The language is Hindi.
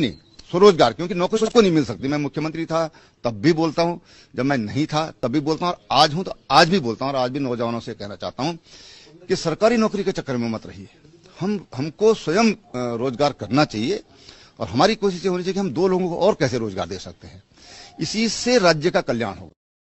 नहीं स्वरोजगार क्योंकि नौकरी सबको नहीं मिल सकती मैं मुख्यमंत्री था तब भी बोलता हूं जब मैं नहीं था तब भी बोलता हूं और आज हूं तो आज भी बोलता हूं और आज भी नौजवानों से कहना चाहता हूं कि सरकारी नौकरी के चक्कर में मत रहिए हम हमको स्वयं रोजगार करना चाहिए और हमारी कोशिश होनी चाहिए कि हम दो लोगों को और कैसे रोजगार दे सकते हैं इसी से राज्य का कल्याण होगा